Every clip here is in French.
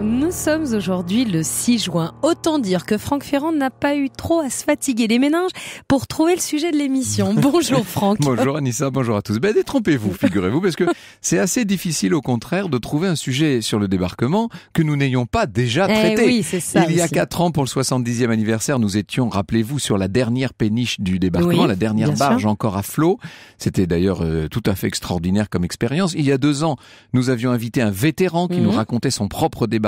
nous sommes aujourd'hui le 6 juin. Autant dire que Franck Ferrand n'a pas eu trop à se fatiguer les méninges pour trouver le sujet de l'émission. Bonjour Franck. bonjour Anissa, bonjour à tous. Ben détrompez-vous, figurez-vous, parce que c'est assez difficile au contraire de trouver un sujet sur le débarquement que nous n'ayons pas déjà eh traité. ça Il y a quatre ans, pour le 70e anniversaire, nous étions, rappelez-vous, sur la dernière péniche du débarquement, la dernière barge encore à flot. C'était d'ailleurs euh, tout à fait extraordinaire comme expérience. Il y a deux ans, nous avions invité un vétéran qui mhm. nous racontait son propre débarquement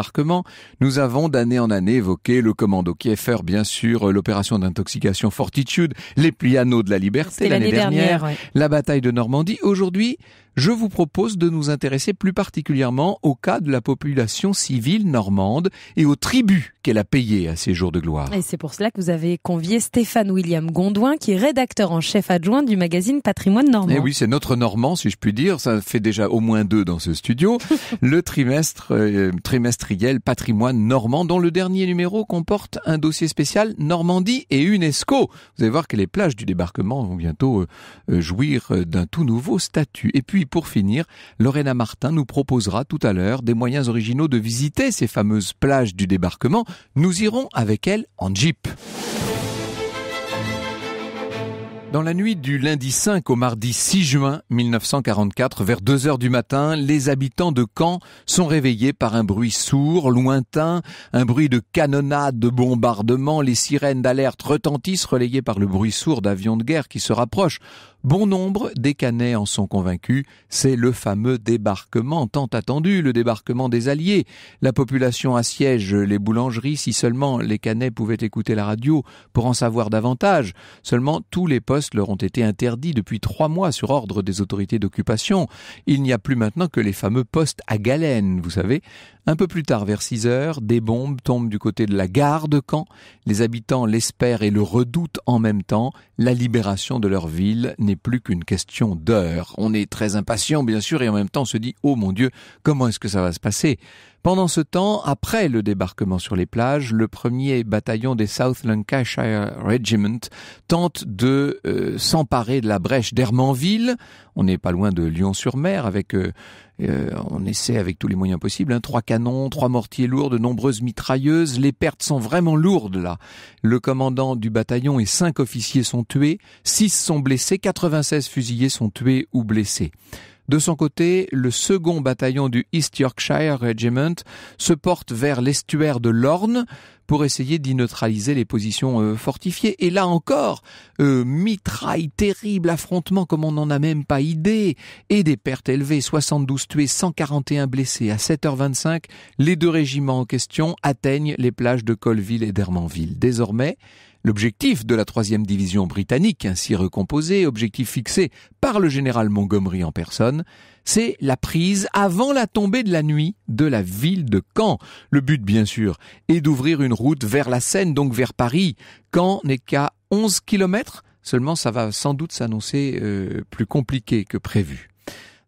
nous avons d'année en année évoqué le commando Kieffer, bien sûr, l'opération d'intoxication Fortitude, les anneaux de la Liberté l'année dernière, la bataille de Normandie. Aujourd'hui, je vous propose de nous intéresser plus particulièrement au cas de la population civile normande et aux tribus qu'elle a payées à ces jours de gloire. Et c'est pour cela que vous avez convié Stéphane William Gondouin, qui est rédacteur en chef adjoint du magazine Patrimoine Normand. Et eh oui, c'est notre Normand, si je puis dire. Ça fait déjà au moins deux dans ce studio. le trimestre euh, trimestriel Patrimoine Normand, dont le dernier numéro comporte un dossier spécial Normandie et UNESCO. Vous allez voir que les plages du débarquement vont bientôt euh, euh, jouir d'un tout nouveau statut. Et puis pour finir, Lorena Martin nous proposera tout à l'heure des moyens originaux de visiter ces fameuses plages du débarquement. Nous irons avec elle en jeep. Dans la nuit du lundi 5 au mardi 6 juin 1944, vers 2 heures du matin, les habitants de Caen sont réveillés par un bruit sourd, lointain, un bruit de canonnade, de bombardement, les sirènes d'alerte retentissent relayées par le bruit sourd d'avions de guerre qui se rapprochent. Bon nombre des Canets en sont convaincus, c'est le fameux débarquement tant attendu, le débarquement des Alliés. La population assiège les boulangeries si seulement les Canets pouvaient écouter la radio pour en savoir davantage. Seulement tous les postes leur ont été interdits depuis trois mois sur ordre des autorités d'occupation. Il n'y a plus maintenant que les fameux postes à galène, vous savez. Un peu plus tard, vers 6 heures, des bombes tombent du côté de la garde de Caen. Les habitants l'espèrent et le redoutent en même temps. La libération de leur ville n'est plus qu'une question d'heure. On est très impatient, bien sûr, et en même temps on se dit, oh mon Dieu, comment est-ce que ça va se passer pendant ce temps, après le débarquement sur les plages, le premier bataillon des South Lancashire Regiment tente de euh, s'emparer de la brèche d'Hermanville. On n'est pas loin de Lyon-sur-Mer avec euh, euh, on essaie avec tous les moyens possibles, hein, trois canons, trois mortiers lourds, de nombreuses mitrailleuses. Les pertes sont vraiment lourdes là. Le commandant du bataillon et cinq officiers sont tués, six sont blessés, 96 fusillés sont tués ou blessés. De son côté, le second bataillon du East Yorkshire Regiment se porte vers l'estuaire de l'Orne pour essayer d'y neutraliser les positions euh, fortifiées. Et là encore, euh, mitraille, terrible affrontement comme on n'en a même pas idée, et des pertes élevées, 72 tués, 141 blessés. À 7h25, les deux régiments en question atteignent les plages de Colville et d'Hermanville. Désormais, L'objectif de la troisième division britannique, ainsi recomposée, objectif fixé par le général Montgomery en personne, c'est la prise avant la tombée de la nuit de la ville de Caen. Le but, bien sûr, est d'ouvrir une route vers la Seine, donc vers Paris. Caen n'est qu'à 11 kilomètres, seulement ça va sans doute s'annoncer euh, plus compliqué que prévu.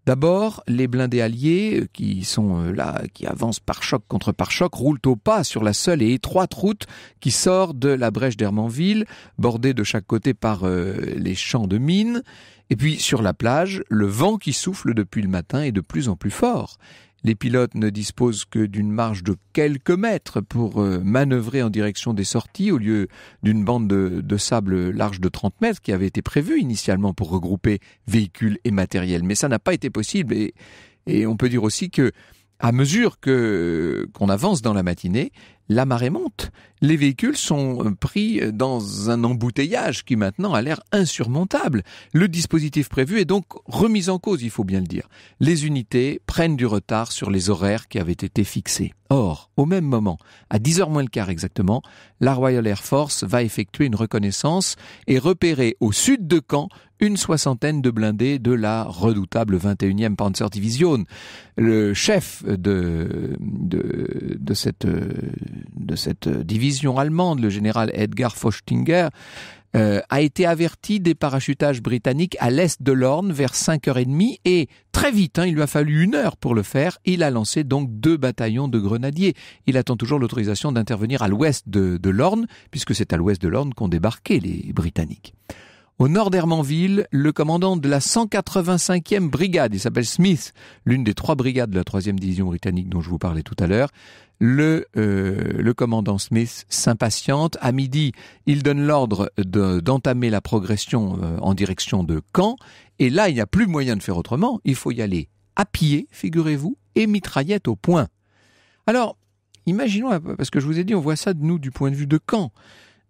D'abord, les blindés alliés, euh, qui sont euh, là, qui avancent par choc contre par choc, roulent au pas sur la seule et étroite route qui sort de la brèche d'Hermanville, bordée de chaque côté par euh, les champs de mines. Et puis, sur la plage, le vent qui souffle depuis le matin est de plus en plus fort. Les pilotes ne disposent que d'une marge de quelques mètres pour euh, manœuvrer en direction des sorties au lieu d'une bande de, sable large de 30 mètres qui avait été prévue initialement pour regrouper véhicules et matériel. Mais ça n'a pas été possible et, et on peut dire aussi que à mesure que qu'on avance dans la matinée, la marée monte. Les véhicules sont euh, pris euh, dans un embouteillage qui maintenant a l'air insurmontable. Le dispositif prévu est donc remis en cause, il faut bien le dire. Les unités prennent du retard sur les horaires qui avaient été fixés. Or, au même moment, à 10h moins le quart exactement, la Royal Air Force va effectuer une reconnaissance et repérer au sud de Caen une soixantaine de blindés de la redoutable 21e Panzer Division. Le chef de, de, de cette euh, de cette euh, division allemande, le général Edgar Fochtinger euh, a été averti des parachutages britanniques à l'est de l'Orne vers 5h30 et très vite, hein, il lui a fallu une heure pour le faire, il a lancé donc deux bataillons de grenadiers. Il attend toujours l'autorisation d'intervenir à l'ouest de l'Orne, puisque c'est à l'ouest de l'Orne qu'ont débarqué les Britanniques. Au nord d'Hermanville, le commandant de la 185e brigade, il s'appelle Smith, l'une des trois brigades de la 3e division britannique dont je vous parlais tout à l'heure, le, euh, commandant Smith s'impatiente. À midi, il donne l'ordre d'entamer la progression euh, en direction de Caen. Et là, il n'y a plus moyen de faire autrement. Il faut y aller à pied, figurez-vous, et mitraillette au point. Alors, imaginons, parce que je vous ai dit, on voit ça de nous du point de vue de Caen.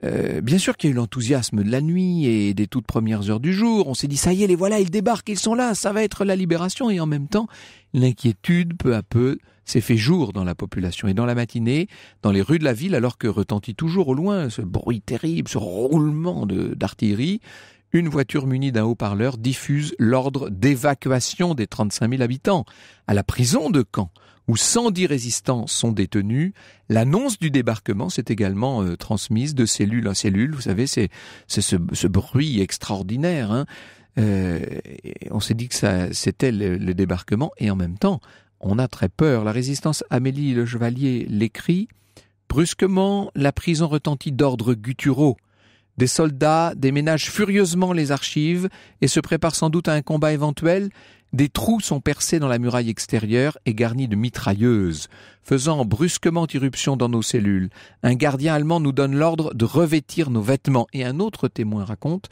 Euh, bien sûr qu'il y a eu l'enthousiasme de la nuit et des toutes premières heures du jour. On s'est dit, ça y est, les voilà, ils débarquent, ils sont là, ça va être la libération. Et en même temps, l'inquiétude, peu à peu, s'est fait jour dans la population. Et dans la matinée, dans les rues de la ville, alors que retentit toujours au loin ce bruit terrible, ce roulement d'artillerie, une voiture munie d'un haut-parleur diffuse l'ordre d'évacuation des 35 000 habitants à la prison de Caen où 110 résistants sont détenus. L'annonce du débarquement s'est également euh, transmise de cellule en cellule. Vous savez, c'est ce, bruit extraordinaire. Hein. Euh, on s'est dit que c'était le, le, débarquement et en même temps, on a très peur. La résistance, Amélie Le Chevalier l'écrit. Brusquement, la prison retentit d'ordres gutturaux. Des soldats déménagent furieusement les archives et se préparent sans doute à un combat éventuel. Des trous sont percés dans la muraille extérieure et garnis de mitrailleuses, faisant brusquement irruption dans nos cellules. Un gardien allemand nous donne l'ordre de revêtir nos vêtements et un autre témoin raconte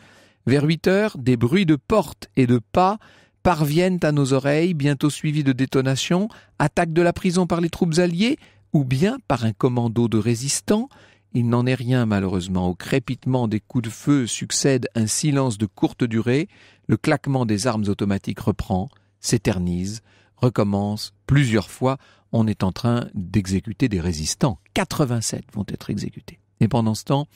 vers 8 heures, des bruits de portes et de pas parviennent à nos oreilles, bientôt suivis de détonations, attaque de la prison par les troupes alliées, ou bien par un commando de résistants. Il n'en est rien malheureusement. Au crépitement des coups de feu succède un silence de courte durée, le claquement des armes automatiques reprend, s'éternise, recommence plusieurs fois. On est en train d'exécuter des résistants. 87 vont être exécutés. Et pendant ce temps,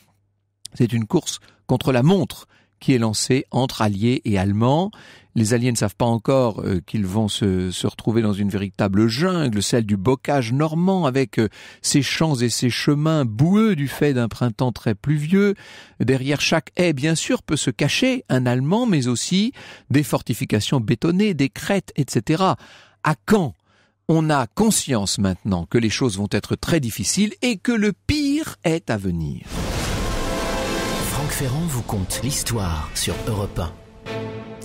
c'est une course contre la montre qui est lancée entre alliés et allemands. Les Alliés ne savent pas encore euh, qu'ils vont se, retrouver dans une véritable jungle, celle du bocage normand, avec euh, ses champs et ses chemins boueux du fait d'un printemps très pluvieux. Derrière chaque haie, bien sûr, peut se cacher un Allemand, mais aussi des fortifications bétonnées, des crêtes, etc. À quand on a conscience maintenant que les choses vont être très difficiles et que le pire est à venir. Franck Ferrand vous compte l'histoire sur Europe 1.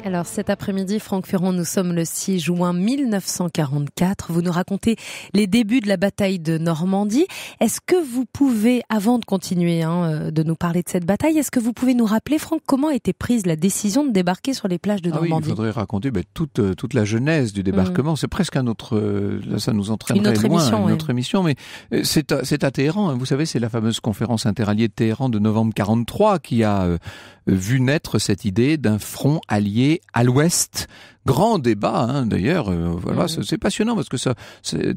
Alors cet après-midi, Franck Ferrand, nous sommes le 6 juin 1944. Vous nous racontez les débuts de la bataille de Normandie. Est-ce que vous pouvez, avant de continuer hein, euh, de nous parler de cette bataille, est-ce que vous pouvez nous rappeler, Franck, comment a été prise la décision de débarquer sur les plages de Normandie ah oui, Il faudrait raconter ben, toute, euh, toute la genèse du débarquement. Mm. C'est presque un autre... Euh, ça nous entraîne loin, émission, une autre émission. Mais c'est à, à, Téhéran. Hein. Vous savez, c'est la fameuse conférence interalliée de Téhéran de novembre 43 qui a vu naître cette idée d'un front allié à l'ouest grand débat, hein, d'ailleurs. Euh, voilà, c'est passionnant parce que ça,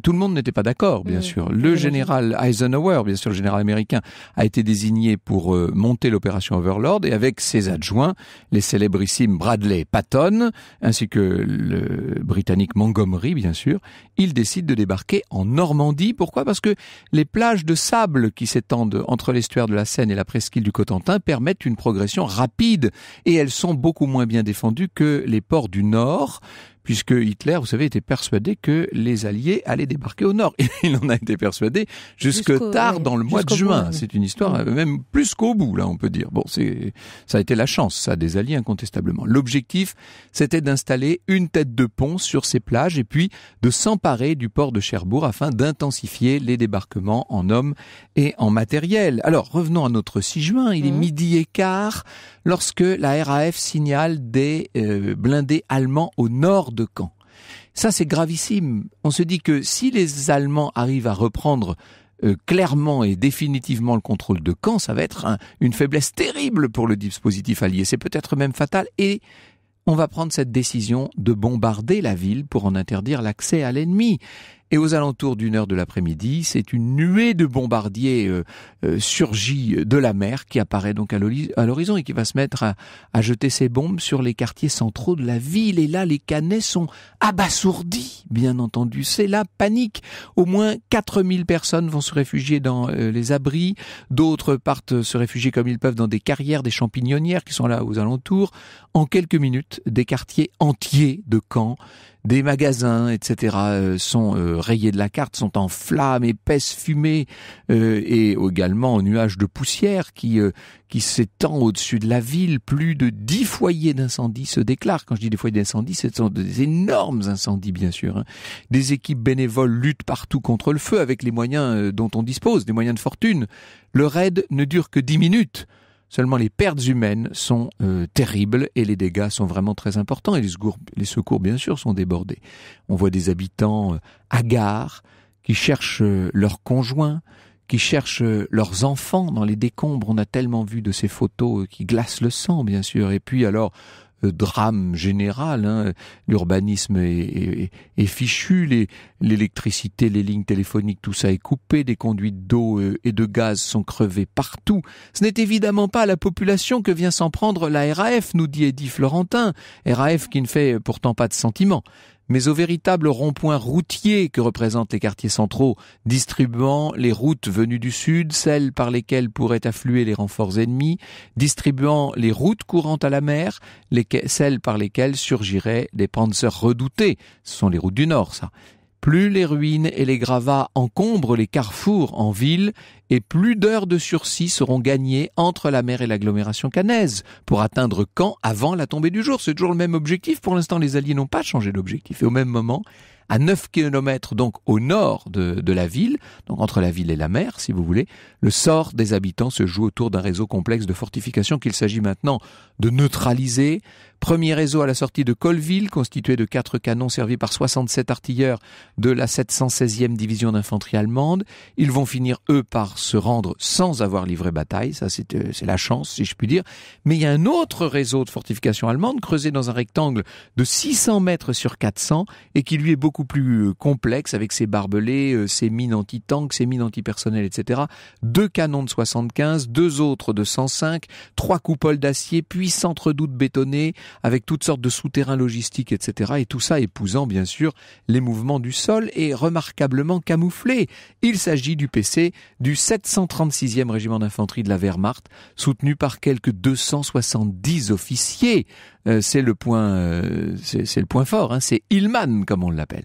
tout le monde n'était pas d'accord, bien sûr. Le général Eisenhower, bien sûr, le général américain, a été désigné pour euh, monter l'opération Overlord et avec ses adjoints, les célébrissimes Bradley Patton, ainsi que le britannique Montgomery, bien sûr, il décide de débarquer en Normandie. Pourquoi Parce que les plages de sable qui s'étendent entre l'estuaire de la Seine et la presqu'île du Cotentin permettent une progression rapide et elles sont beaucoup moins bien défendues que les ports du Nord Niort puisque Hitler, vous savez, était persuadé que les Alliés allaient débarquer au nord. il en a été persuadé jusque tard dans le mois de juin. C'est une histoire mm. même plus qu'au bout, là, on peut dire. Bon, c'est ça a été la chance, ça, des Alliés incontestablement. L'objectif, c'était d'installer une tête de pont sur ces plages et puis de s'emparer du port de Cherbourg afin d'intensifier les débarquements en hommes et en matériel. Alors, revenons à notre 6 juin. Il est mm. midi et quart lorsque la RAF signale des euh, blindés allemands au nord de Caen. Ça, c'est gravissime. On se dit que si les Allemands arrivent à reprendre euh, clairement et définitivement le contrôle de camp, ça va être une faiblesse terrible pour le dispositif allié. C'est peut-être même fatal. Et on va prendre cette décision de bombarder la ville pour en interdire l'accès à l'ennemi. Et aux alentours d'une heure de l'après-midi, c'est une nuée de bombardiers euh, euh, surgit de la mer qui apparaît donc à l'horizon et qui va se mettre à, jeter ses bombes sur les quartiers centraux de la ville. Et là, les Canets sont abasourdis, bien entendu. C'est la panique. Au moins 4000 personnes vont se réfugier dans euh, les abris. D'autres partent se réfugier comme ils peuvent dans des carrières, des champignonnières qui sont là aux alentours. En quelques minutes, des quartiers entiers de camps des magasins, etc., euh, sont euh, rayés de la carte, sont en flammes, épaisse fumée, euh, et également en nuages de poussière qui, qui s'étend au-dessus de la ville. Plus de dix foyers d'incendie se déclarent. Quand je dis des foyers d'incendie, ce sont des énormes incendies, bien sûr. Hein. Des équipes bénévoles luttent partout contre le feu avec les moyens dont on dispose, des moyens de fortune. Le raid ne dure que dix minutes. Seulement les pertes humaines sont euh, terribles et les dégâts sont vraiment très importants et les secours, bien sûr sont débordés. On voit des habitants euh, hagards qui cherchent euh, leurs conjoints, qui cherchent euh, leurs enfants dans les décombres. On a tellement vu de ces photos qui glacent le sang bien sûr. Et puis alors drame général. Hein. L'urbanisme est, fichu, l'électricité, les, lignes téléphoniques, tout ça est coupé, des conduites d'eau euh, et de gaz sont crevées partout. Ce n'est évidemment pas la population que vient s'en prendre la RAF, nous dit Eddy Florentin, RAF qui ne fait pourtant pas de sentiment mais au véritable rond-point routier que représentent les quartiers centraux, distribuant les routes venues du sud, celles par lesquelles pourraient affluer les renforts ennemis, distribuant les routes courantes à la mer, celles par lesquelles surgiraient des panzers redoutés. Ce sont les routes du nord, ça. Plus les ruines et les gravats encombrent les carrefours en ville, et plus d'heures de sursis seront gagnées entre la mer et l'agglomération cannaise pour atteindre Caen avant la tombée du jour. C'est toujours le même objectif. Pour l'instant, les Alliés n'ont pas changé d'objectif. Et au même moment, à 9 km donc au nord de, de, la ville, donc entre la ville et la mer, si vous voulez, le sort des habitants se joue autour d'un réseau complexe de fortifications qu'il s'agit maintenant de neutraliser Premier réseau à la sortie de Colville, constitué de quatre canons servis par 67 artilleurs de la 716e division d'infanterie allemande. Ils vont finir, eux, par se rendre sans avoir livré bataille. Ça, euh, c'est la chance, si je puis dire. Mais il y a un autre réseau de fortifications allemandes, creusé dans un rectangle de 600 mètres sur 400, et qui, lui, est beaucoup plus euh, complexe, avec ses barbelés, euh, ses mines anti-tanks, ses mines anti-personnel, etc. Deux canons de 75, deux autres de 105, trois coupoles d'acier, puis centre doute bétonné, avec toutes sortes de souterrains logistiques, etc. Et tout ça épousant, bien sûr, les mouvements du sol et remarquablement camouflé. Il s'agit du PC du 736e régiment d'infanterie de la Wehrmacht, soutenu par quelques 270 officiers. Euh, c'est le point, euh, c'est le point fort. Hein. C'est Hillman, comme on l'appelle.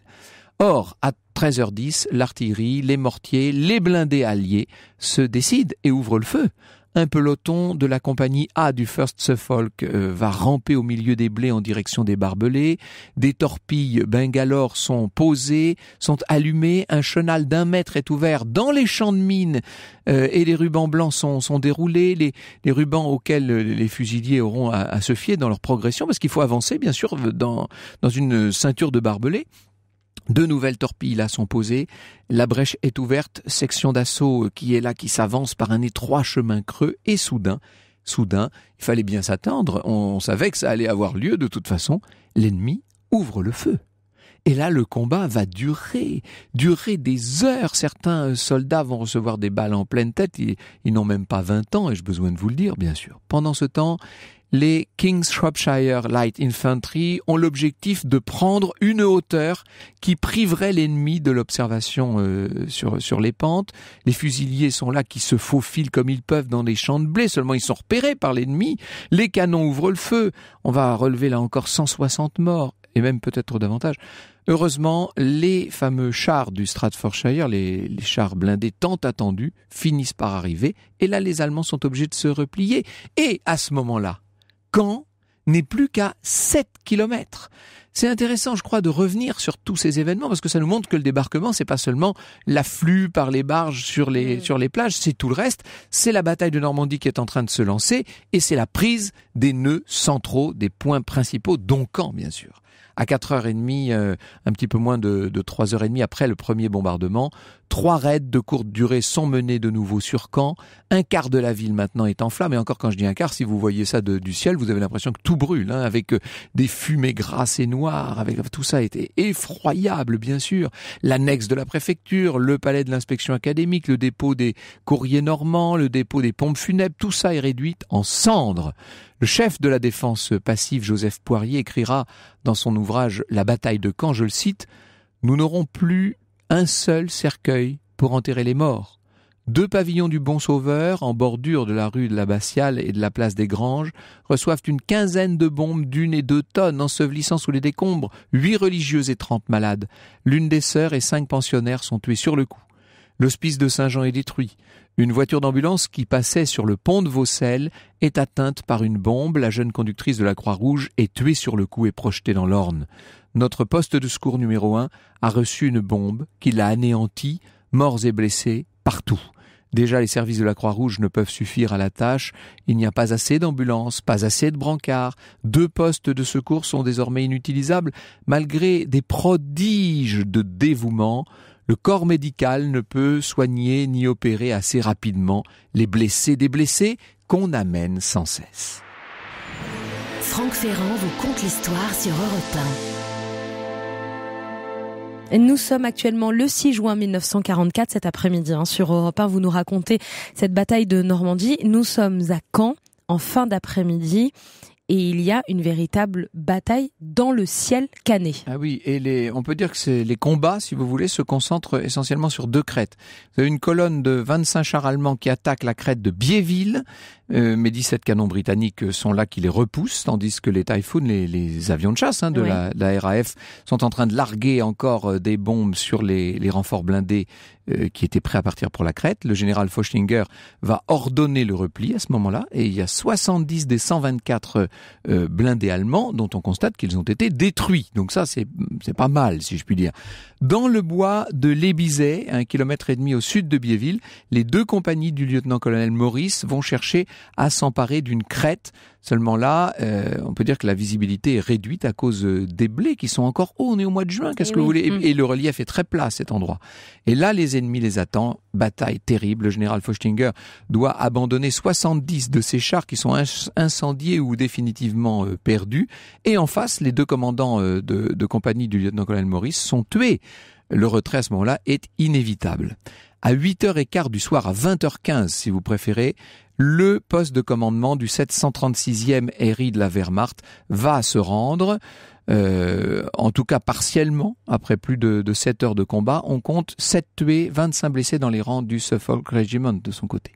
Or, à 13h10, l'artillerie, les mortiers, les blindés alliés se décident et ouvrent le feu un peloton de la compagnie A du First Suffolk euh, va ramper au milieu des blés en direction des barbelés, des torpilles Bangalore sont posées, sont allumées, un chenal d'un mètre est ouvert dans les champs de mine euh, et les rubans blancs sont, déroulés, les, rubans auxquels euh, les fusiliers auront à, se fier dans leur progression, parce qu'il faut avancer bien sûr dans une ceinture de barbelés. Deux nouvelles torpilles là sont posées. La brèche est ouverte, section d'assaut euh, qui est là, qui s'avance par un étroit chemin creux, et soudain, soudain, il fallait bien s'attendre, on savait que ça allait avoir lieu de toute façon, l'ennemi ouvre le feu. Et là, le combat va durer, durer des heures. Certains euh, soldats vont recevoir des balles en pleine tête, ils, n'ont même pas 20 ans, ai-je besoin de vous le dire, bien sûr. Pendant ce temps, les King's Shropshire Light Infantry ont l'objectif de prendre une hauteur qui priverait l'ennemi de l'observation euh, sur, sur les pentes. Les fusiliers sont là qui se faufilent comme ils peuvent dans les champs de blé, seulement ils sont repérés par l'ennemi. Les canons ouvrent le feu. On va relever là encore 160 morts, et même peut-être davantage. Heureusement, les fameux chars du Stratfordshire, les, les, chars blindés tant attendus, finissent par arriver, et là les Allemands sont obligés de se replier. Et à ce moment-là, Caen n'est plus qu'à 7 km. C'est intéressant, je crois, de revenir sur tous ces événements parce que ça nous montre que le débarquement, c'est pas seulement l'afflux par les barges mm. sur les, plages, c'est tout le reste. C'est la bataille de Normandie qui est en train de se lancer et c'est la prise des nœuds centraux, des points principaux, dont Caen, bien sûr à 4h30, demie, euh, un petit peu moins de, trois 3h30 après le premier bombardement. Trois raids de courte durée sont menés de nouveau sur Caen. Un quart de la ville maintenant est en flammes. Et encore quand je dis un quart, si vous voyez ça du ciel, vous avez l'impression que tout brûle, hein, avec euh, des fumées grasses et noires, avec tout ça été effroyable, bien sûr. L'annexe de la préfecture, le palais de l'inspection académique, le dépôt des courriers normands, le dépôt des pompes funèbres, tout ça est réduit en cendres. Le chef de la défense passive, Joseph Poirier, écrira dans son ouvrage La bataille de Caen, je le cite, Nous n'aurons plus un seul cercueil pour enterrer les morts. Deux pavillons du Bon Sauveur, en bordure de la rue de l'Abbatiale et de la place des Granges, reçoivent une quinzaine de bombes d'une et deux tonnes ensevelissant sous les décombres huit religieuses et trente malades. L'une des sœurs et cinq pensionnaires sont tués sur le coup. L'hospice de Saint-Jean est détruit. Une voiture d'ambulance qui passait sur le pont de Vaucelles est atteinte par une bombe. La jeune conductrice de la Croix-Rouge est tuée sur le coup et projetée dans l'Orne. Notre poste de secours numéro 1 a reçu une bombe qui l'a anéantie, morts et blessés partout. Déjà, les services de la Croix-Rouge ne peuvent suffire à la tâche. Il n'y a pas assez d'ambulances, pas assez de brancards. Deux postes de secours sont désormais inutilisables, malgré des prodiges de dévouement. Le corps médical ne peut soigner ni opérer assez rapidement les blessés des blessés qu'on amène sans cesse. Franck Ferrand vous conte l'histoire sur Europe 1. Nous sommes actuellement le 6 juin 1944, cet après-midi, hein, sur Europe 1. Vous nous racontez cette bataille de Normandie. Nous sommes à Caen, en fin d'après-midi et il y a une véritable bataille dans le ciel cané. Ah oui, et les, on peut dire que les combats, si vous voulez, se concentrent essentiellement sur deux crêtes. Vous avez une colonne de 25 chars allemands qui attaquent la crête de Biéville, euh, mais 17 canons britanniques sont là qui les repoussent, tandis que les Typhoon, les, les avions de chasse hein, de, la, de, la, RAF, sont en train de larguer encore euh, des bombes sur les, les renforts blindés euh, qui étaient prêts à partir pour la crête. Le général Fochlinger va ordonner le repli à ce moment-là, et il y a 70 des 124 euh, blindés allemands dont on constate qu'ils ont été détruits. Donc ça, c'est pas mal, si je puis dire. Dans le bois de Lébizay, un kilomètre et demi au sud de Biéville, les deux compagnies du lieutenant-colonel Maurice vont chercher à s'emparer d'une crête. Seulement là, euh, on peut dire que la visibilité est réduite à cause des blés qui sont encore hauts. on est au mois de juin, qu'est-ce eh que vous voulez et, mm. et le relief est très plat à cet endroit. Et là, les ennemis les attend. Bataille terrible. Le général Fochtinger doit abandonner 70 de ses chars qui sont incendiés ou définitivement euh, perdus. Et en face, les deux commandants euh, de, compagnie du lieutenant-colonel Maurice sont tués. Le retrait à ce moment-là est inévitable. À 8h15 du soir, à 20h15 si vous préférez, le poste de commandement du 736e RI de la Wehrmacht va se rendre. Euh, en tout cas partiellement, après plus de, de 7 heures de combat, on compte 7 tués, vingt-cinq blessés dans les rangs du Suffolk Regiment de son côté.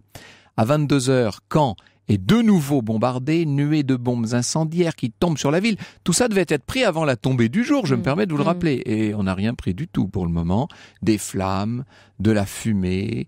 À vingt-deux heures, Caen est de nouveau bombardé, nuée de bombes incendiaires qui tombent sur la ville. Tout ça devait être pris avant la tombée du jour, je me mm. permets de vous le mm. rappeler. Et on n'a rien pris du tout pour le moment. Des flammes, de la fumée,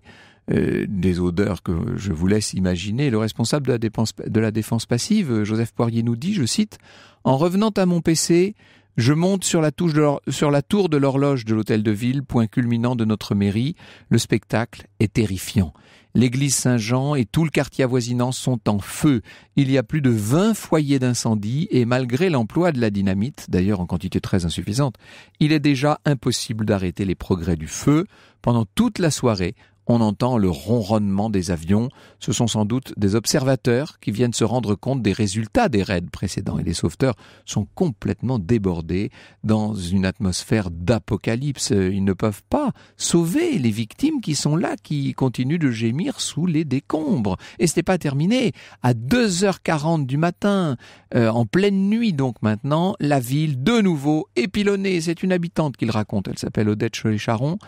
euh, des odeurs que je vous laisse imaginer, le responsable de la, de la défense passive, Joseph Poirier, nous dit, je cite, En revenant à mon PC, je monte sur la, touche sur la tour de l'horloge de l'hôtel de ville, point culminant de notre mairie. Le spectacle est terrifiant. L'église Saint-Jean et tout le quartier avoisinant sont en feu. Il y a plus de 20 foyers d'incendie et malgré l'emploi de la dynamite, d'ailleurs en quantité très insuffisante, il est déjà impossible d'arrêter les progrès du feu. Pendant toute la soirée, on entend le ronronnement des avions. Ce sont sans doute des observateurs qui viennent se rendre compte des résultats des raids précédents et les sauveteurs sont complètement débordés dans une atmosphère d'apocalypse. Ils ne peuvent pas sauver les victimes qui sont là, qui continuent de gémir sous les décombres. Et ce n'est pas terminé. À 2h40 du matin, euh, en pleine nuit donc maintenant, la ville de nouveau épilonnée. C'est une habitante qu'il raconte. Elle s'appelle Odette charon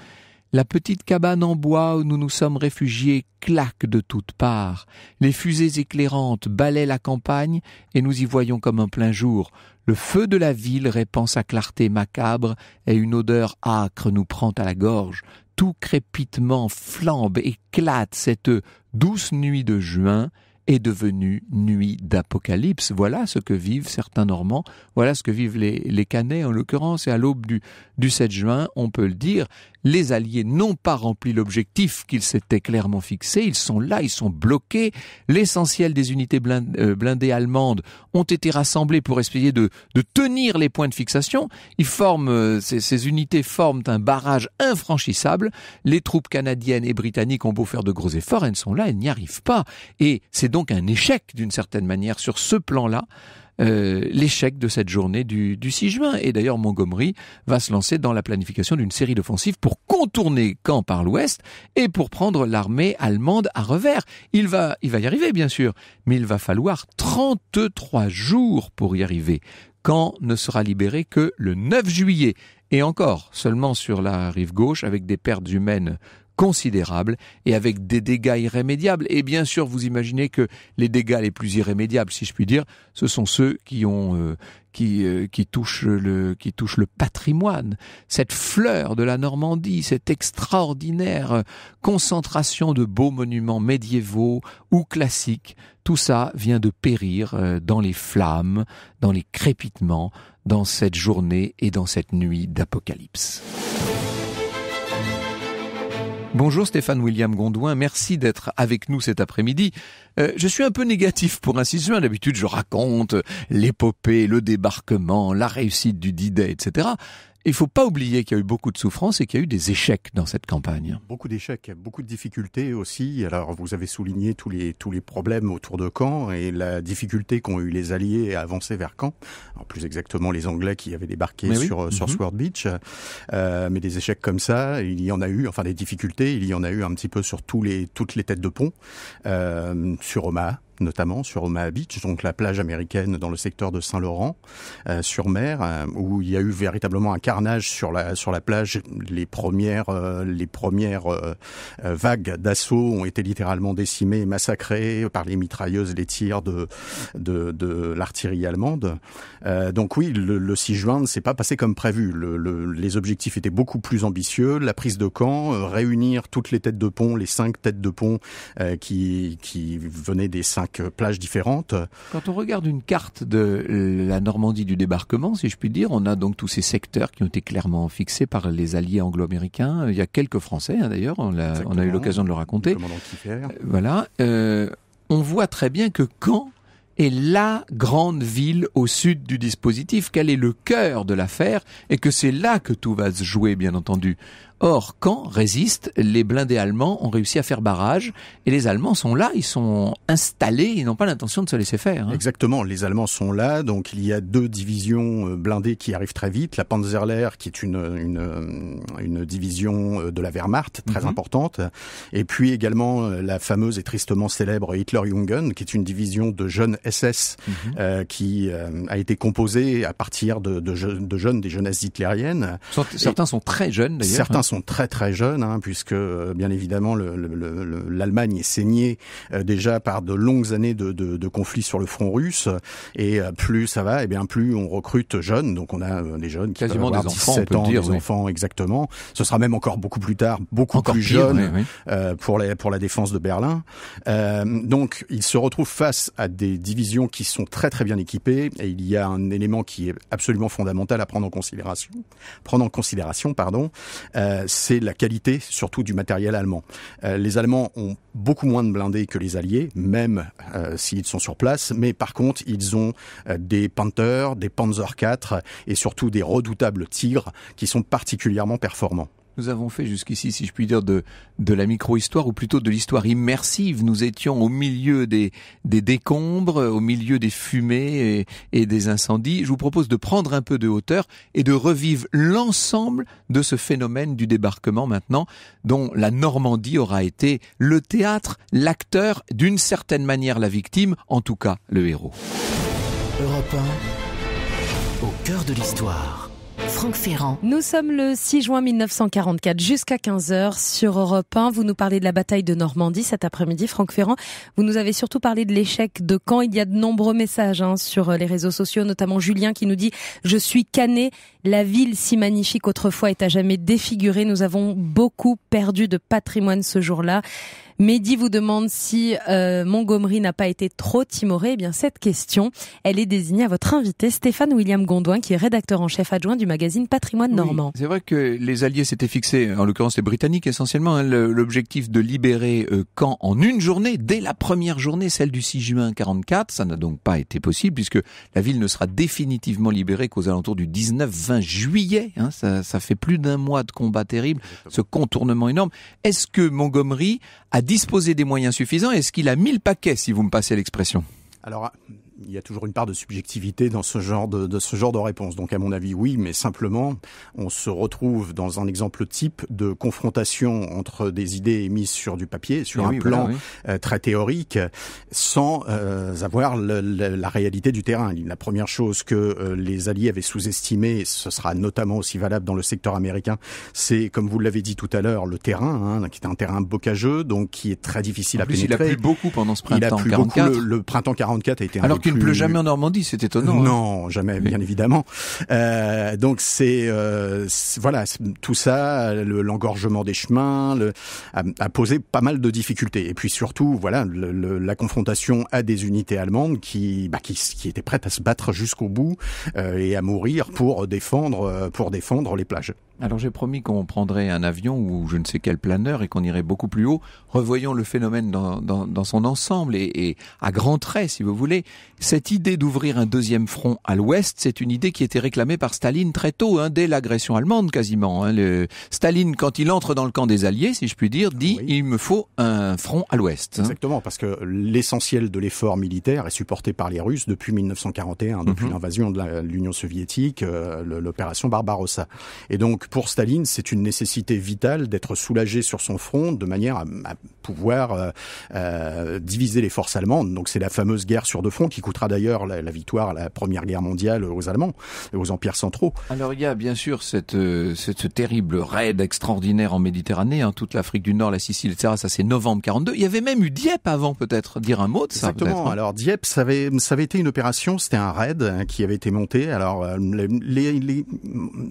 la petite cabane en bois où nous nous sommes réfugiés claque de toutes parts. Les fusées éclairantes balaient la campagne et nous y voyons comme un plein jour. Le feu de la ville répand sa clarté macabre et une odeur âcre nous prend à la gorge. Tout crépitement flambe, et éclate cette douce nuit de juin est devenue nuit d'apocalypse. Voilà ce que vivent certains Normands, voilà ce que vivent les, les Canets en l'occurrence, et à l'aube du, du 7 juin, on peut le dire, les Alliés n'ont pas rempli l'objectif qu'ils s'étaient clairement fixé, ils sont là, ils sont bloqués, l'essentiel des unités euh, blindées allemandes ont été rassemblées pour essayer de, de tenir les points de fixation, ils forment, euh, ces, ces unités forment un barrage infranchissable, les troupes canadiennes et britanniques ont beau faire de gros efforts, elles sont là, elles n'y arrivent pas, et c'est donc un échec d'une certaine manière sur ce plan-là. Euh, l'échec de cette journée du, 6 juin. Et d'ailleurs, Montgomery va se lancer dans la planification d'une série d'offensives pour contourner Caen par l'ouest et pour prendre l'armée allemande à revers. Il va, il va y arriver, bien sûr, mais il va falloir 33 jours pour y arriver. Caen ne sera libéré que le 9 juillet, et encore seulement sur la rive gauche, avec des pertes humaines considérable et avec des dégâts irrémédiables. Et bien sûr, vous imaginez que les dégâts les plus irrémédiables, si je puis dire, ce sont ceux qui ont euh, qui, euh, qui touchent le qui touchent le patrimoine, cette fleur de la Normandie, cette extraordinaire euh, concentration de beaux monuments médiévaux ou classiques. Tout ça vient de périr dans les flammes, dans les crépitements, dans cette journée et dans cette nuit d'apocalypse. Bonjour Stéphane William Gondouin, merci d'être avec nous cet après-midi. Euh, je suis un peu négatif pour ainsi dire, d'habitude je raconte l'épopée, le débarquement, la réussite du D-Day, etc. Il ne faut pas oublier qu'il y a eu beaucoup de souffrances et qu'il y a eu des échecs dans cette campagne. Beaucoup d'échecs, beaucoup de difficultés aussi. Alors vous avez souligné tous les, tous les problèmes autour de Caen et la difficulté qu'ont eu les Alliés à avancer vers Caen. plus exactement les Anglais qui avaient débarqué sur, euh, mhm. Sword Beach. Euh, mais des échecs comme ça, il y en a eu, enfin des difficultés, il y en a eu un petit peu sur tous les, toutes les têtes de pont, euh, sur Omaha notamment sur Omaha Beach, donc la plage américaine dans le secteur de Saint-Laurent, euh, sur mer, euh, où il y a eu véritablement un carnage sur la, sur la plage. Les premières, euh, les premières vagues d'assaut ont été littéralement décimées et massacrées par les mitrailleuses les tirs de, de, l'artillerie allemande. donc oui, le, 6 juin ne s'est pas passé comme prévu. les objectifs étaient beaucoup plus ambitieux. La prise de camp, réunir toutes les têtes de pont, les cinq têtes de pont qui, qui venaient des cinq plages différentes. Quand on regarde une carte de la Normandie du débarquement, si je puis dire, on a donc tous ces secteurs qui ont été clairement fixés par les alliés anglo-américains. Il y a quelques Français hein, d'ailleurs, on, a eu l'occasion de le raconter. Euh, voilà. Euh, on voit très bien que Caen est la grande ville au sud du dispositif, quel est le cœur de l'affaire et que c'est là que tout va se jouer, bien entendu. Or, quand résiste, les blindés allemands ont réussi à faire barrage et les Allemands sont là, ils sont installés, ils n'ont pas l'intention de se laisser faire. Hein. Exactement, les Allemands sont là, donc il y a deux divisions euh, blindées qui arrivent très vite, la Panzerlehr qui est une, une, euh, une division euh, de la Wehrmacht très mhm. importante, et puis également la fameuse et tristement célèbre Hitlerjugend qui est une division de jeunes SS mhm. qui a été composée à partir de, de, jeunes, des jeunesses hitlériennes. Certains sont très jeunes d'ailleurs sont très très jeunes, hein, puisque euh, bien évidemment l'Allemagne est saignée euh, déjà par de longues années de, de, de, conflits sur le front russe, et euh, plus ça va, et eh bien plus on recrute jeunes, donc on a des jeunes qui quasiment des 17 enfants, ans, des enfants exactement. Ce sera même encore beaucoup plus tard, beaucoup plus jeunes jeune pour, les, pour la défense de Berlin. donc ils se retrouvent face à des divisions qui sont très très bien équipées, et il y a un élément qui est absolument fondamental à prendre en considération, prendre en considération, pardon. Euh, c'est la qualité surtout du matériel allemand. Euh, les Allemands ont beaucoup moins de blindés que les Alliés, même euh, s'ils sont sur place, mais par contre ils ont des Panthers, des Panzer IV et surtout des redoutables Tigres qui sont particulièrement performants. Nous avons fait jusqu'ici, si je puis dire, de, de la micro-histoire, ou plutôt de l'histoire immersive. Nous étions au milieu des, des décombres, au milieu des fumées et, des incendies. Je vous propose de prendre un peu de hauteur et de revivre l'ensemble de ce phénomène du débarquement maintenant, dont la Normandie aura été le théâtre, l'acteur, d'une certaine manière la victime, en tout cas le héros. Europe 1, au cœur de l'histoire. Franck Ferrand. Nous sommes le 6 juin 1944 jusqu'à 15h sur Europe 1. Vous nous parlez de la bataille de Normandie cet après-midi, Franck Ferrand. Vous nous avez surtout parlé de l'échec de Caen. Il y a de nombreux messages hein, sur euh, les réseaux sociaux, notamment Julien qui nous dit « Je suis cané, la ville si magnifique autrefois est à jamais défigurée. Nous avons beaucoup perdu de patrimoine ce jour-là. » Mehdi vous demande si euh, Montgomery n'a pas été trop timoré. Eh bien, cette question, elle est désignée à votre invité, Stéphane William Gondouin, qui est rédacteur en chef adjoint du magazine Patrimoine Normand. C'est vrai que les Alliés s'étaient fixés, en l'occurrence les Britanniques essentiellement, hein, l'objectif de libérer euh, Caen en une journée, dès la première journée, celle du 6 juin 44. Ça n'a donc pas été possible puisque la ville ne sera définitivement libérée qu'aux alentours du 19-20 juillet. Hein, ça, ça fait plus d'un mois de combat terrible, ce contournement énorme. Est-ce que Montgomery a disposer des moyens suffisants Est-ce qu'il a mis paquets, si vous me passez l'expression il y a toujours une part de subjectivité dans ce genre de, de, ce genre de réponse. Donc à mon avis, oui, mais simplement, on se retrouve dans un exemple type de confrontation entre des idées émises sur du papier, sur eh un plan euh, très théorique, sans euh, avoir la réalité du terrain. La première chose que euh, les Alliés avaient sous-estimée, ce sera notamment aussi valable dans le secteur américain, c'est, comme vous l'avez dit tout à l'heure, le terrain, hein, qui est un terrain bocageux, donc qui est très difficile à plus, pénétrer. Il a plu beaucoup pendant ce printemps. Il a plu 44. beaucoup. Le, printemps 44 a été un Alors ne pleut jamais en Normandie, c'est étonnant. Hein. Non, jamais, bien évidemment. Euh, donc c'est euh, voilà tout ça, l'engorgement des chemins, le, a, posé pas mal de difficultés. Et puis surtout, voilà, la confrontation à des unités allemandes qui bah, qui, qui étaient prêtes à se battre jusqu'au bout euh, et à mourir pour défendre pour défendre les plages. Alors j'ai promis qu'on prendrait un avion ou je ne sais quel planeur et qu'on irait beaucoup plus haut. Revoyons le phénomène dans, dans, dans son ensemble et, et, à grands traits, si vous voulez. Cette idée d'ouvrir un deuxième front à l'ouest, c'est une idée qui était réclamée par Staline très tôt, hein, dès l'agression allemande quasiment. Hein. Le, Staline, quand il entre dans le camp des Alliés, si je puis dire, dit il me faut un front à l'ouest. Hein. Exactement, parce que l'essentiel de l'effort militaire est supporté par les Russes depuis 1941, mhm. depuis l'invasion de l'Union soviétique, euh, l'opération Barbarossa. Et donc pour Staline, c'est une nécessité vitale d'être soulagé sur son front de manière à, pouvoir euh, euh, diviser les forces allemandes. Donc c'est la fameuse guerre sur deux fronts qui coûtera d'ailleurs la, victoire à la Première Guerre mondiale aux Allemands et aux empires centraux. Alors il y a bien sûr cette, euh, terrible raid extraordinaire en Méditerranée, hein, toute l'Afrique du Nord, la Sicile, etc. Ça c'est novembre 42. Il y avait même eu Dieppe avant peut-être. Dire un mot de ça. Exactement. Hein. Alors Dieppe, ça avait, été une opération, c'était un raid hein, qui avait été monté. Alors les, les,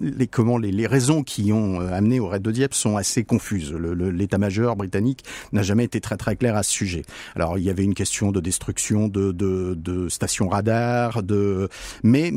les, comment les raisons qui ont euh, amené au raid de Dieppe sont assez confuses. L'état-major britannique n'a jamais été très très clair à ce sujet. Alors il y avait une question de destruction de, de, stations radars, de... mais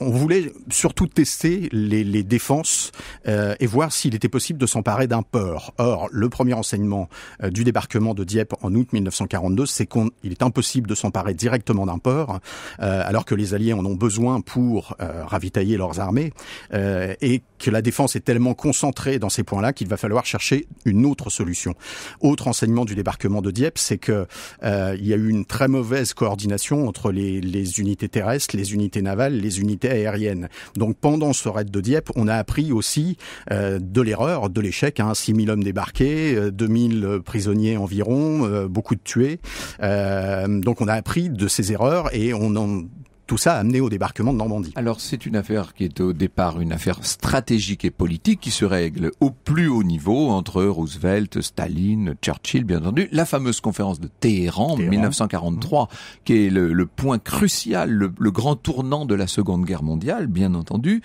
on voulait surtout tester les, défenses euh, et voir s'il était possible de s'emparer d'un port. Or, le premier enseignement euh, du débarquement de Dieppe en août 1942, c'est qu'il est impossible de s'emparer directement d'un port, euh, alors que les Alliés en ont besoin pour ravitailler leurs armées, et que la défense est tellement concentrée dans ces points-là qu'il va falloir chercher une autre solution. Autre enseignement du débarquement de Dieppe, c'est que il y a eu une très mauvaise coordination entre les, les unités terrestres, les unités navales, les unités aérienne. Donc pendant ce raid de Dieppe, on a appris aussi euh, de l'erreur, de l'échec. 6 hein. 000 hommes débarqués, 2 euh, 000 euh, prisonniers environ, beaucoup de tués. donc on a appris de ces erreurs et on en tout ça a amené au débarquement de Normandie. Alors c'est une affaire qui est au départ une affaire stratégique et politique qui se règle au plus haut niveau entre Roosevelt, Staline, Churchill, bien entendu. La fameuse conférence de Téhéran, en 1943, qui est le, point crucial, le grand tournant de la Seconde Guerre mondiale, bien entendu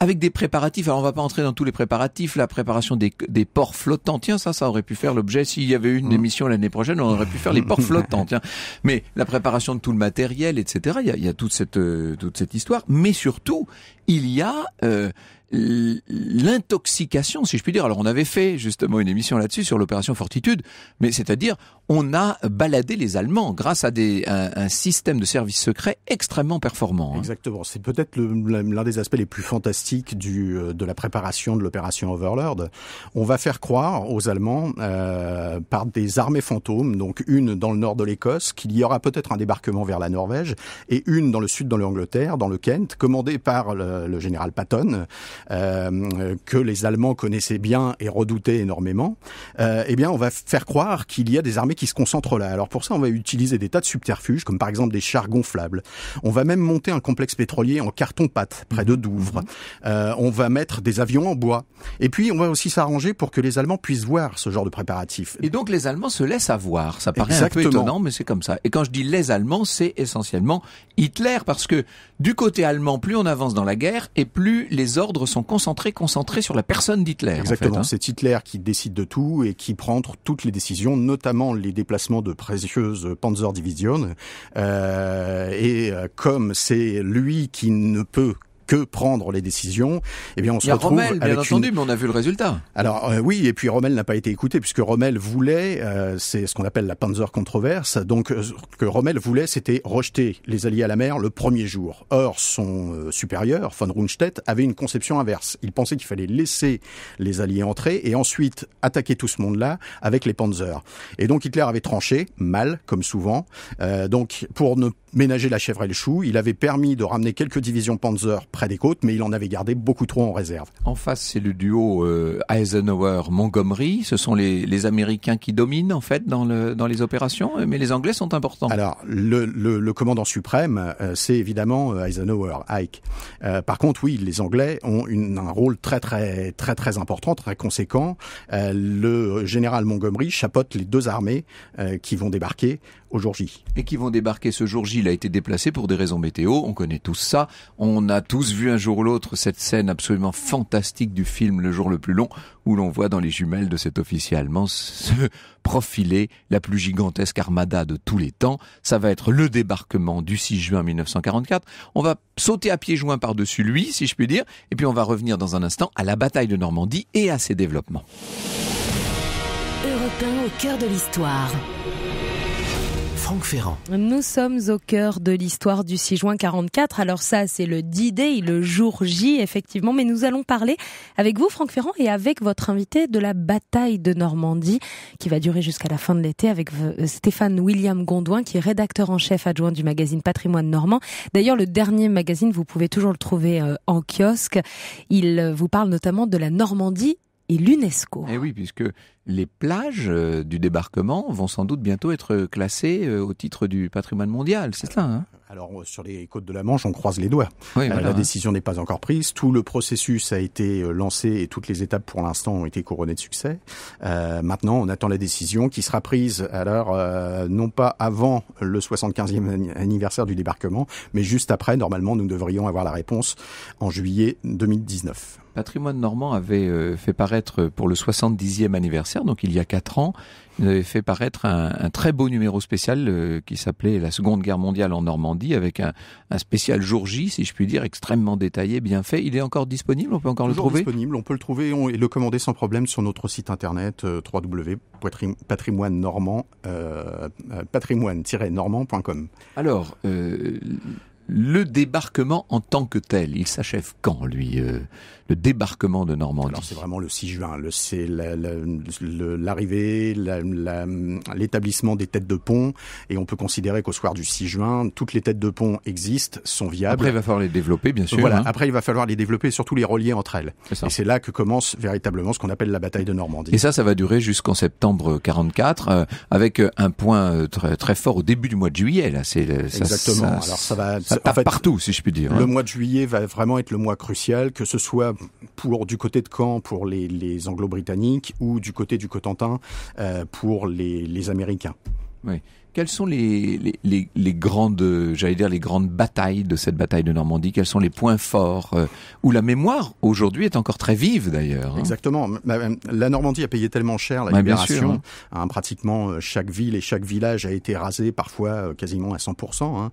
avec des préparatifs. Alors on va pas entrer dans tous les préparatifs, la préparation des, des ports flottants. Tiens, ça, ça aurait pu faire l'objet. S'il y avait eu une mm. émission l'année prochaine, on aurait pu faire les ports flottants. Tiens, mais la préparation de tout le matériel, etc. Il y a, toute cette euh, toute cette histoire. Mais surtout, il y a euh, l'intoxication, si je puis dire. Alors on avait fait justement une émission là-dessus sur l'opération Fortitude, mais c'est-à-dire on a baladé les Allemands grâce à un, système de services secrets extrêmement performant. Hein. Exactement, c'est peut-être l'un des aspects les plus fantastiques du, euh, de la préparation de l'opération Overlord. On va faire croire aux Allemands euh, par des armées fantômes, donc une dans le nord de l'Écosse, qu'il y aura peut-être un débarquement vers la Norvège, et une dans le sud dans l'Angleterre, dans le Kent, commandée par le général Patton. Euh, que les Allemands connaissaient bien et redoutaient énormément, euh, eh bien, on va faire croire qu'il y a des armées qui se concentrent là. Alors pour ça, on va utiliser des tas de subterfuges, comme par exemple des chars gonflables. On va même monter un complexe pétrolier en carton-pâte près de Douvres. Mhm. Euh, on va mettre des avions en bois. Et puis, on va aussi s'arranger pour que les Allemands puissent voir ce genre de préparatifs. Et donc, les Allemands se laissent avoir. Ça paraît un peu étonnant, mais c'est comme ça. Et quand je dis les Allemands, c'est essentiellement Hitler, parce que du côté allemand, plus on avance dans la guerre, et plus les ordres sont concentrés, concentrés sur la personne d'Hitler. Exactement, hein. c'est Hitler qui décide de tout et qui prend toutes les décisions, notamment les déplacements de précieuses Panzer Euh, et euh, comme c'est lui qui ne peut que prendre les décisions, eh bien on se Il a retrouve Rommel, bien entendu, mais on a vu le résultat. Alors euh, oui, et puis Rommel n'a pas été écouté puisque Rommel voulait, euh, c'est ce qu'on appelle la Panzer controverse, donc euh, ce que Rommel voulait, c'était rejeter les Alliés à la mer le premier jour. Or son supérieur, von Rundstedt, avait une conception inverse. Il pensait qu'il fallait laisser les Alliés entrer et ensuite attaquer tout ce monde-là avec les Panzers. Et donc Hitler avait tranché mal, comme souvent. donc pour ne ménager la chèvre et le chou. Il avait permis de ramener quelques divisions Panzer près des côtes, mais il en avait gardé beaucoup trop en réserve. En face, c'est le duo euh, Eisenhower-Montgomery. Ce sont les, les, Américains qui dominent en fait dans, le, dans, les opérations, euh, mais les Anglais sont importants. Alors, le, le, le commandant suprême, euh, c'est évidemment Eisenhower, Ike. par contre, oui, les Anglais ont une, un rôle très très très très important, très conséquent. le général Montgomery chapeaute les deux armées qui vont débarquer au jour J. Et qui vont débarquer ce jour J. Il a été déplacé pour des raisons météo. On connaît tous ça. On a tous vu un jour ou l'autre cette scène absolument fantastique du film Le jour le plus long où l'on voit dans les jumelles de cet officier allemand se profiler la plus gigantesque armada de tous les temps. Ça va être le débarquement du 6 juin 1944. On va sauter à pieds joints par-dessus lui, si je puis dire, et puis on va revenir dans un instant à la bataille de Normandie et à ses développements. Europe au cœur de l'histoire. Franck Ferrand. Nous sommes au cœur de l'histoire du 6 juin 44. Alors ça, c'est le D-Day, le jour J, effectivement. Mais nous allons parler avec vous, Franck Ferrand, et avec votre invité de la bataille de Normandie, qui va durer jusqu'à la fin de l'été, avec euh, Stéphane William Gondouin, qui est rédacteur en chef adjoint du magazine Patrimoine Normand. D'ailleurs, le dernier magazine, vous pouvez toujours le trouver euh, en kiosque. Il euh, vous parle notamment de la Normandie et l'UNESCO. Et eh oui, puisque les plages euh, du débarquement vont sans doute bientôt être classées euh, au titre du patrimoine mondial, c'est ça hein Alors euh, sur les côtes de la Manche, on croise les doigts. La décision n'est pas encore prise. Tout le processus a été lancé et toutes les étapes pour l'instant ont été couronnées de succès. maintenant, on attend la décision qui sera prise, alors non pas avant le 75e anniversaire du débarquement, mais juste après. Normalement, nous devrions avoir la réponse en juillet 2019. Patrimoine Normand avait euh, fait paraître pour le 70e anniversaire, donc il y a 4 ans, avait fait paraître un, très beau numéro spécial euh, qui s'appelait La Seconde Guerre mondiale en Normandie, avec un, spécial jour J, si je puis dire, extrêmement détaillé, bien fait. Il est encore disponible, on peut encore le trouver disponible, on peut le trouver et le commander sans problème sur notre site internet euh, wwwpatrimoine normandcom Alors, le débarquement en tant que tel, il s'achève quand, lui euh, Le débarquement de Normandie Alors c'est vraiment le 6 juin, c'est l'arrivée, l'établissement des têtes de pont, et on peut considérer qu'au soir du 6 juin, toutes les têtes de pont existent, sont viables. Après, il va falloir les développer, bien sûr. Voilà, hein. après il va falloir les développer et surtout les relier entre elles. Et c'est là que commence véritablement ce qu'on appelle la bataille de Normandie. Et ça, ça va durer jusqu'en septembre 44, euh, avec un point euh, très, fort au début du mois de juillet. Là, c'est Exactement. Alors ça va, partout, si je puis dire. Le hein. mois de juillet va vraiment être le mois crucial, que ce soit pour du côté de Caen pour les, Anglo-Britanniques ou du côté du Cotentin euh, pour les, les Américains. Oui. Quelles sont les, les, les, les grandes, j'allais dire les grandes batailles de cette bataille de Normandie Quels sont les points forts euh, où la mémoire aujourd'hui est encore très vive d'ailleurs hein? Exactement. La Normandie a payé tellement cher la libération. Sûr, hein. Hein, pratiquement euh, chaque ville et chaque village a été rasé, parfois euh, quasiment à 100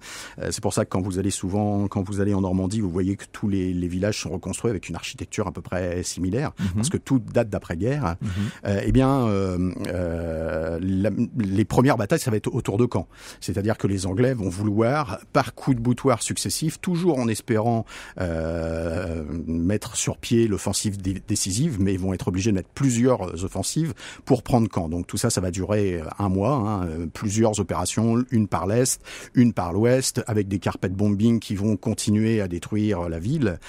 C'est pour ça que quand vous allez souvent, quand vous allez en Normandie, vous voyez que tous les, villages sont reconstruits avec une architecture à peu près similaire, mhm. parce que tout date d'après-guerre. Mhm. eh bien, les premières batailles, ça va être autour de camp C'est-à-dire que les Anglais vont vouloir, par coups de boutoir successifs, toujours en espérant euh, mettre sur pied l'offensive décisive, mais ils vont être obligés de mettre plusieurs euh, offensives pour prendre camp Donc tout ça, ça va durer euh, un mois, hein, plusieurs opérations, une par l'est, une par l'ouest, avec des carpet bombing qui vont continuer à détruire la ville.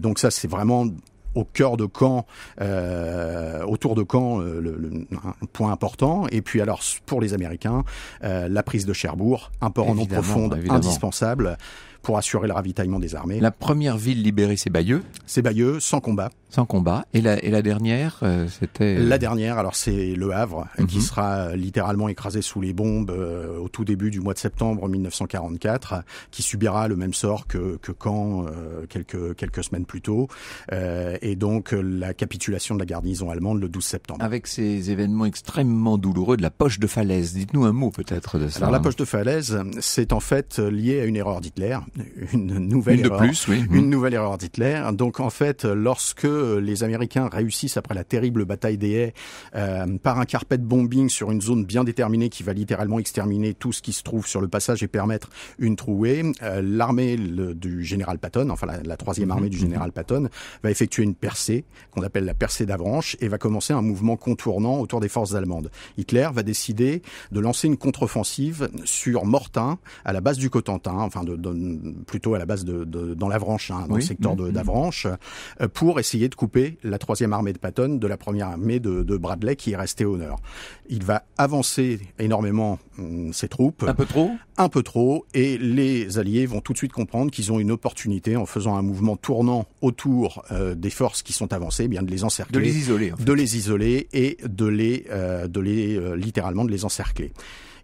donc ça, c'est vraiment au cœur de Caen, euh, autour de Caen, euh, le, un point important. Et puis alors pour les Américains, euh, la prise de Cherbourg, un port en eau profonde indispensable pour assurer le ravitaillement des armées. La première ville libérée, c'est Bayeux C'est Bayeux, sans combat. Sans combat. Et la, et la dernière, euh, c'était... Euh, la dernière, alors c'est Le Havre, euh, qui mhm. sera littéralement écrasé sous les bombes au tout début du mois de septembre 1944, qui subira le même sort que, que Caen quelques, quelques semaines plus tôt, et donc la capitulation de la garnison allemande le 12 septembre. Avec ces événements extrêmement douloureux de la poche de falaise, dites-nous un mot peut-être de ça. Alors la hein. poche de falaise, c'est en fait lié à une erreur d'Hitler une nouvelle erreur, plus, oui. une mm-hmm. nouvelle erreur d'Hitler. Donc en fait, lorsque euh, les Américains réussissent après la terrible bataille des Haies euh, par un carpet bombing sur une zone bien déterminée qui va littéralement exterminer tout ce qui se trouve sur le passage et permettre une trouée, euh, l'armée du général Patton, enfin la, troisième mm-hmm. armée du général mm-hmm. Patton, va effectuer une percée qu'on appelle la percée d'Avranches et va commencer un mouvement contournant autour des forces allemandes. Hitler va décider de lancer une contre-offensive sur Mortain, à la base du Cotentin, enfin de plutôt à la base de, de dans l'Avranche, hein, dans le secteur de mmh. d'Avranche, euh, pour essayer de couper la troisième armée de Patton de la première armée de, Bradley qui est restée au nord. Il va avancer énormément hum, ses troupes. Un peu trop Un peu trop, et les Alliés vont tout de suite comprendre qu'ils ont une opportunité en faisant un mouvement tournant autour euh, des forces qui sont avancées, eh bien de les encercler, de les isoler, de les isoler et de les, euh, de les littéralement de les encercler.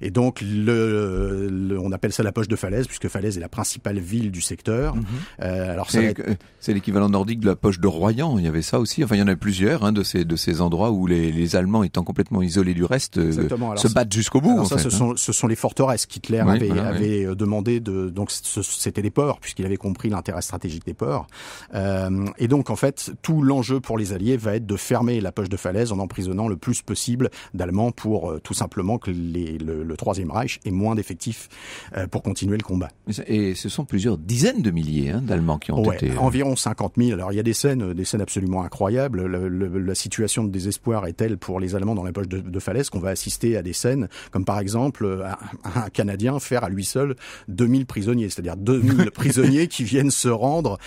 Et donc, le, on appelle ça la poche de Falaise, puisque Falaise est la principale ville du secteur. Mhm. Euh, alors c'est l'équivalent nordique de la poche de Royan. Il y avait ça aussi. Enfin, il y en a plusieurs hein, de ces de ces endroits où les, les Allemands, étant complètement isolés du reste, euh, se battent jusqu'au bout. ça, ce, hein. sont, ce, sont, les forteresses qu'Hitler avait, avait euh, demandé. De, donc c'était les ports, puisqu'il avait compris l'intérêt stratégique des ports. Euh, et donc en fait, tout l'enjeu pour les Alliés va être de fermer la poche de Falaise en emprisonnant le plus possible d'Allemands pour euh, tout simplement que les, le, le Troisième Reich et moins d'effectifs euh, pour continuer le combat. Et ce sont plusieurs dizaines de milliers hein, d'Allemands qui ont été... Euh, environ 50 000. Alors il y a des scènes, euh, des scènes absolument incroyables. la situation de désespoir est telle pour les Allemands dans la poche de, falaise qu'on va assister à des scènes comme par exemple un, Canadien faire à lui seul 2000 prisonniers, c'est-à-dire 2000 prisonniers qui viennent se rendre,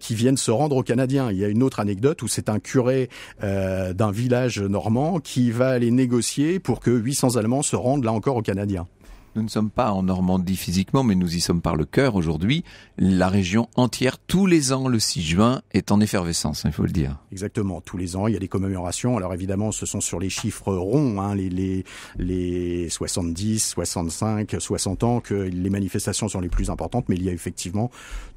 qui viennent se rendre aux Canadiens. Il y a une autre anecdote où c'est un curé d'un village normand qui va aller négocier pour que 800 Allemands se rendent là encore nous ne sommes pas en Normandie physiquement, mais nous y sommes par le cœur aujourd'hui. La région entière, tous les ans, le 6 juin, est en effervescence, hein, il faut le dire. Exactement, tous les ans, il y a des commémorations. Alors évidemment, ce sont sur les chiffres ronds, hein, les, les, les 70, 65, 60 ans, que les manifestations sont les plus importantes, mais il y a effectivement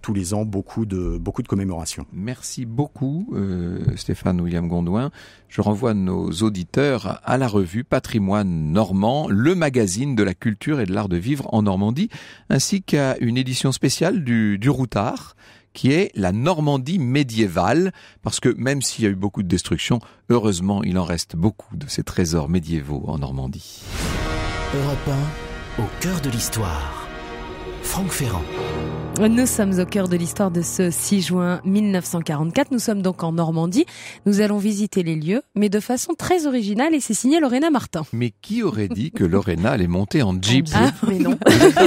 tous les ans beaucoup de, beaucoup de commémorations. Merci beaucoup euh, Stéphane William Gondouin. Je renvoie nos auditeurs à la revue Patrimoine Normand, le magazine de la culture et de l'art de vivre en Normandie, ainsi qu'à une édition spéciale du, du Routard qui est la Normandie médiévale, parce que même s'il y a eu beaucoup de destruction, heureusement il en reste beaucoup de ces trésors médiévaux en Normandie. Europe 1, au cœur de l'histoire. Franck Ferrand. Nous sommes au cœur de l'histoire de ce 6 juin 1944. Nous sommes donc en Normandie. Nous allons visiter les lieux, mais de façon très originale, et c'est signé Lorena Martin. Mais qui aurait dit que Lorena allait monter en jeep Ah, mais non.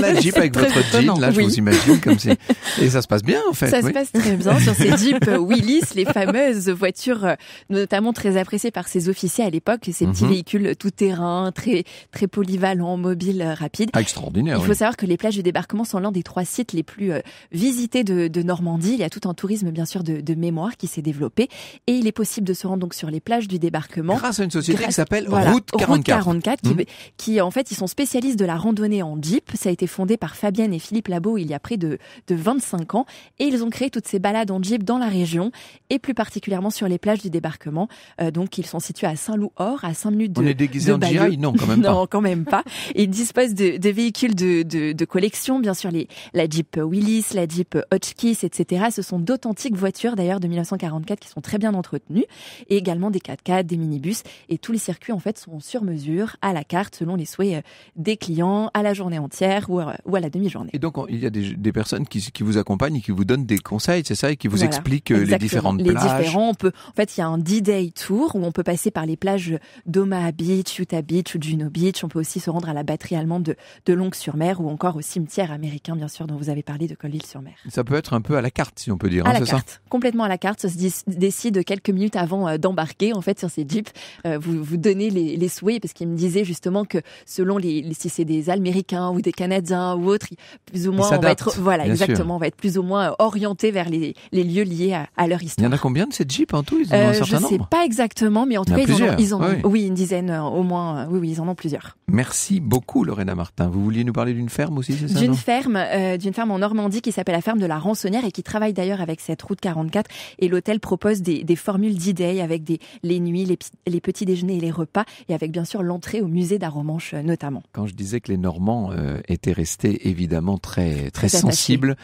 la jeep avec votre jean, là, je vous imagine comme c'est. Et ça se passe bien, en fait. Ça se passe très bien sur ces jeeps Willys, les fameuses voitures, euh, notamment très appréciées par ses officiers à l'époque, ces petits mhm. véhicules tout-terrain, très, très polyvalents, mobiles, euh, rapides. Ah, extraordinaire. Il faut savoir que les plages du débarquement sont l'un des trois sites les plus euh, visiter de, Normandie. Il y a tout un tourisme, bien sûr, de, mémoire qui s'est développé. Et il est possible de se rendre donc sur les plages du débarquement. Grâce à une société qui s'appelle Route 44. Mhm. qui, en fait, ils sont spécialistes de la randonnée en jeep. Ça a été fondé par Fabienne et Philippe Labo il y a près de, 25 ans. Et ils ont créé toutes ces balades en jeep dans la région et plus particulièrement sur les plages du débarquement. Euh, donc, ils sont situés à Saint-Loup-Or, à 5 minutes de. On est déguisé en GI Non, quand même pas. non, quand même pas. Ils disposent de, véhicules de, collection, bien sûr, les, la Jeep Willy la Jeep Hotchkiss, etc. Ce sont d'authentiques voitures d'ailleurs de 1944 qui sont très bien entretenues et également des 4x4, des minibus et tous les circuits en fait sont sur mesure à la carte selon les souhaits euh, des clients à la journée entière ou euh, à, la demi-journée. Et donc il y a des, personnes qui, vous accompagnent et qui vous donnent des conseils, c'est ça, et qui vous expliquent euh, les différentes les plages. Différents, en fait, il y a un D-Day tour où on peut passer par les plages d'Omaha Beach, Utah Beach ou Juno Beach. On peut aussi se rendre à la batterie allemande de, de Longue-sur-Mer ou encore au cimetière américain, bien sûr, dont vous avez parlé de l'île sur mer Ça peut être un peu à la carte, si on peut dire. À hein, la carte, complètement à la carte. Ça se décide quelques minutes avant euh, d'embarquer, en fait, sur ces jeeps. Euh, vous, vous donnez les, les souhaits, parce qu'il me disait justement que selon les, si c'est des Américains ou des Canadiens ou autres, plus ou moins, on va être, voilà, exactement, on va être plus ou moins euh, orienté vers les, les lieux liés à, leur histoire. Il y en a combien de ces jeeps en tout Je ne sais pas exactement, mais en tout cas, ils en ont, oui. une dizaine au moins. Oui, oui, ils en ont plusieurs. Merci beaucoup, Lorena Martin. Vous vouliez nous parler d'une ferme aussi, c'est ça D'une ferme, d'une ferme en Normandie qui s'appelle la ferme de la Rançonnière et qui travaille d'ailleurs avec cette route 44. Et l'hôtel propose des, formules d'idées avec les nuits, les, petits déjeuners et les repas et avec bien sûr l'entrée au musée d'Aromanche euh, notamment. Quand je disais que les Normands euh, étaient restés évidemment très, très sensibles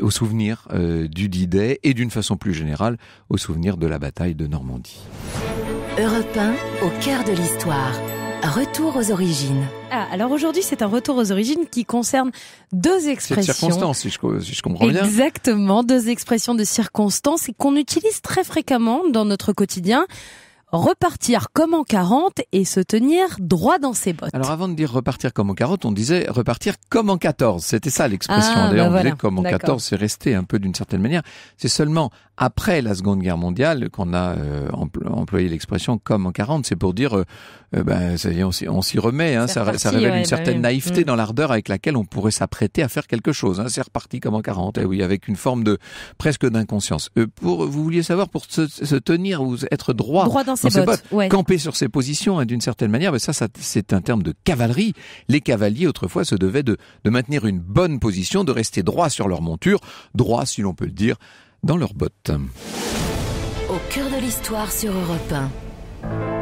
au souvenir euh, du d et d'une façon plus générale au souvenir de la bataille de Normandie. Europe au cœur de l'histoire. Retour aux origines. Ah, alors aujourd'hui, c'est un retour aux origines qui concerne deux expressions. de circonstances si je, comprends bien. Exactement, deux expressions de circonstances qu'on utilise très fréquemment dans notre quotidien repartir comme en 40 et se tenir droit dans ses bottes. Alors avant de dire repartir comme en 40, on disait repartir comme en 14. C'était ça l'expression. Ah, D'ailleurs, bah on comme en 14, c'est resté un peu d'une certaine manière. C'est seulement après la Seconde Guerre mondiale qu'on a euh, employé l'expression comme en 40. C'est pour dire, euh, euh, ben, on, s'y remet. Hein. ça, révèle une bah certaine naïveté mm. dans l'ardeur avec laquelle on pourrait s'apprêter à faire quelque chose. Hein. C'est reparti comme en 40. Et eh oui, avec une forme de presque d'inconscience. pour vous vouliez savoir pour se, tenir ou être droit, ses Camper sur ses positions, hein, d'une certaine manière, ça, c'est un terme de cavalerie. Les cavaliers, autrefois, se devaient de, de maintenir une bonne position, de rester droit sur leur monture, droit, si l'on peut le dire, dans leurs bottes. Au cœur de l'histoire sur Europe 1.